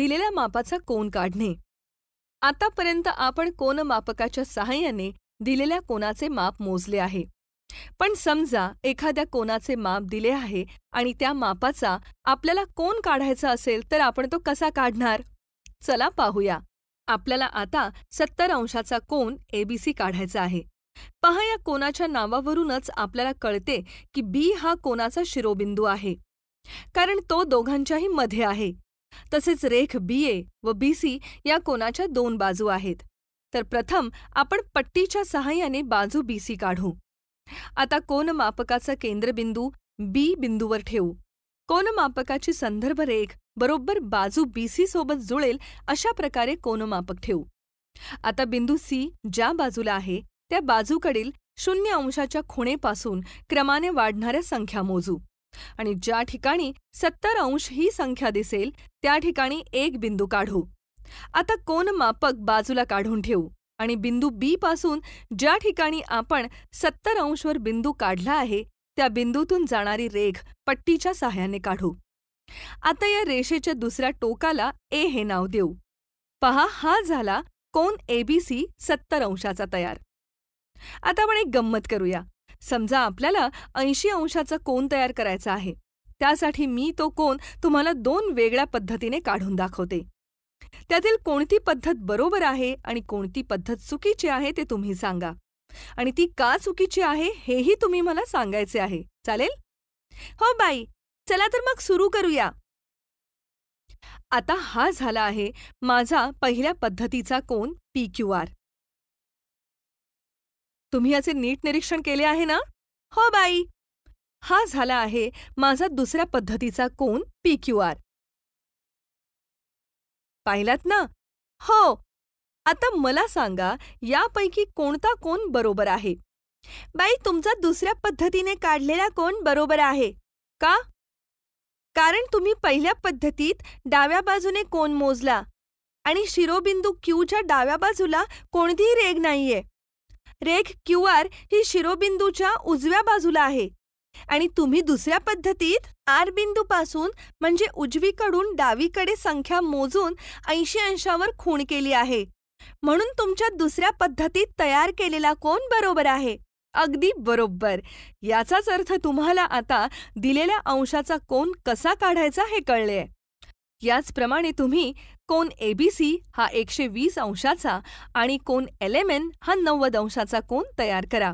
दिलेल्या मापाचा कोन काढणे आतापर्यंत आपण कोनमापकाच्या सहाय्याने दिलेल्या कोनाचे माप मोजले आहे पण समजा एखाद्या कोणाचे माप दिले आहे आणि त्या मापाचा आपल्याला कोण काढायचा असेल तर आपण तो कसा काढणार चला पाहूया आपल्याला आता सत्तर अंशाचा कोन एबीसी काढायचा आहे पहा या कोनाच्या नावावरूनच आपल्याला कळते की बी हा कोनाचा शिरोबिंदू आहे कारण तो दोघांच्याही मध्ये आहे तसेच रेख बी ए व बी सी या कोणाच्या दोन बाजू आहेत तर प्रथम आपण पट्टीच्या सहाय्याने बाजू बी सी काढू आता कोनमापकाचा केंद्रबिंदू बी बिंदूवर ठेवू कोनमापकाची संदर्भ रेख बरोबर बाजू बी सी सोबत जुळेल अशा प्रकारे कोनमापक ठेवू आता बिंदू सी ज्या बाजूला आहे त्या बाजूकडील शून्य अंशाच्या खुणेपासून क्रमाने वाढणाऱ्या संख्या मोजू आणि ज्या ठिकाणी सत्तर अंश ही संख्या दिसेल त्या ठिकाणी एक बिंदू काढू आता मापक बाजूला काढून ठेवू आणि बिंदू बी पासून ज्या ठिकाणी आपण सत्तर अंशवर बिंदू काढला आहे त्या बिंदूतून जाणारी रेघ पट्टीच्या सहाय्याने काढू आता या रेषेच्या दुसऱ्या टोकाला ए हे नाव देऊ पहा हा झाला कोन एबीसी सत्तर अंशाचा तयार आता आपण एक गंमत करूया समजा आपल्याला ऐंशी अंशाचा कोन तयार करायचा आहे त्यासाठी मी तो कोन तुम्हाला दोन वेगळ्या पद्धतीने काढून दाखवते त्यातील कोणती पद्धत बरोबर आहे आणि कोणती पद्धत चुकीची आहे ते तुम्ही सांगा आणि ती का चुकीची आहे हेही तुम्ही मला सांगायचे आहे चालेल हो बाई चला तर मग सुरू करूया आता हा झाला आहे माझा पहिल्या पद्धतीचा कोन पी क्यू आर तुम्ही याचे नीट निरीक्षण केले आहे ना हो बाई हा झाला आहे माझा दुसऱ्या पद्धतीचा कोन पी क्यू आर पाहिलात ना हो आता मला सांगा यापैकी कोणता कोण बरोबर आहे बाई तुमचा दुसऱ्या पद्धतीने काढलेला कोण बरोबर आहे का कारण तुम्ही पहिल्या पद्धतीत डाव्या बाजूने कोण मोजला आणि शिरोबिंदू क्यूच्या डाव्या बाजूला कोणतीही रेग नाहीये रेख क्यू आर ही शिरोबिंदूच्या उजव्या बाजूला आहे आणि तुम्ही दुसऱ्या पद्धतीत आर बिंदू पासून म्हणजे उजवीकडून डावीकडे संख्या मोजून ऐंशी अंशावर खूण केली आहे म्हणून तुमच्या दुसऱ्या पद्धतीत तयार केलेला कोण बरोबर आहे अगदी बरोबर याचाच अर्थ तुम्हाला आता दिलेल्या अंशाचा कोण कसा काढायचा हे कळले याचप्रमाणे तुम्ही कोन एबीसी हा एकशे वीस अंशाचा आणि कोन एलेमेन हा नव्वद अंशाचा कोन तयार करा